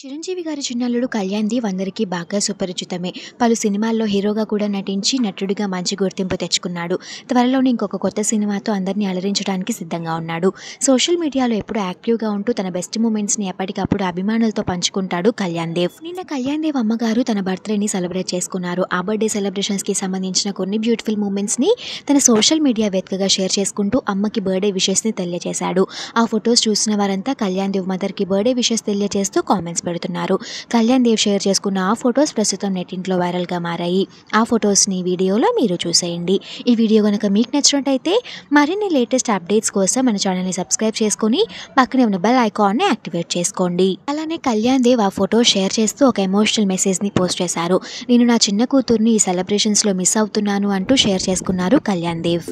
చిరంజీవి గారి చిన్నల్లుడు కళ్యాణ్ అందరికీ బాగా సుపరిచితమే పలు సినిమాల్లో హీరోగా కూడా నటించి నటుడిగా మంచి గుర్తింపు తెచ్చుకున్నాడు త్వరలోనే ఇంకొక కొత్త సినిమాతో అందరినీ అలరించడానికి సిద్ధంగా ఉన్నాడు సోషల్ మీడియాలో ఎప్పుడు యాక్టివ్గా ఉంటూ తన బెస్ట్ మూమెంట్స్ని ఎప్పటికప్పుడు అభిమానులతో పంచుకుంటాడు కళ్యాణ్ దేవ్ నిన్న కళ్యాణ్ దేవ్ అమ్మగారు తన బర్త్డేని సెలబ్రేట్ చేసుకున్నారు ఆ బర్త్డే సెలబ్రేషన్స్కి సంబంధించిన కొన్ని బ్యూటిఫుల్ మూమెంట్స్ని తన సోషల్ మీడియా వేదికగా షేర్ చేసుకుంటూ అమ్మకి బర్త్డే విషెస్ని తెలియజేశాడు ఆ ఫొటోస్ చూసిన వారంతా కళ్యాణ్ దేవ్ మదర్కి బర్త్డే విషెస్ తెలియజేస్తూ కామెంట్స్ పెడుతున్నారు మాట్లాడుతున్నారు కళ్యాణ్ దేవ్ షేర్ చేసుకున్న ఆ ఫొటోస్ ప్రస్తుతం నెట్టింట్లో వైరల్గా మారాయి ఆ ఫొటోస్ని వీడియోలో మీరు చూసేయండి ఈ వీడియో కనుక మీకు నచ్చినట్టయితే మరిన్ని లేటెస్ట్ అప్డేట్స్ కోసం మన ఛానల్ని సబ్స్క్రైబ్ చేసుకుని పక్కనే ఉన్న బెల్ ఐకాన్ని యాక్టివేట్ చేసుకోండి అలానే కళ్యాణ్ దేవ్ ఆ ఫోటో షేర్ చేస్తూ ఒక ఎమోషనల్ మెసేజ్ని పోస్ట్ చేశారు నేను నా చిన్న కూతుర్ని ఈ సెలబ్రేషన్స్లో మిస్ అవుతున్నాను అంటూ షేర్ చేసుకున్నారు కళ్యాణ్ దేవ్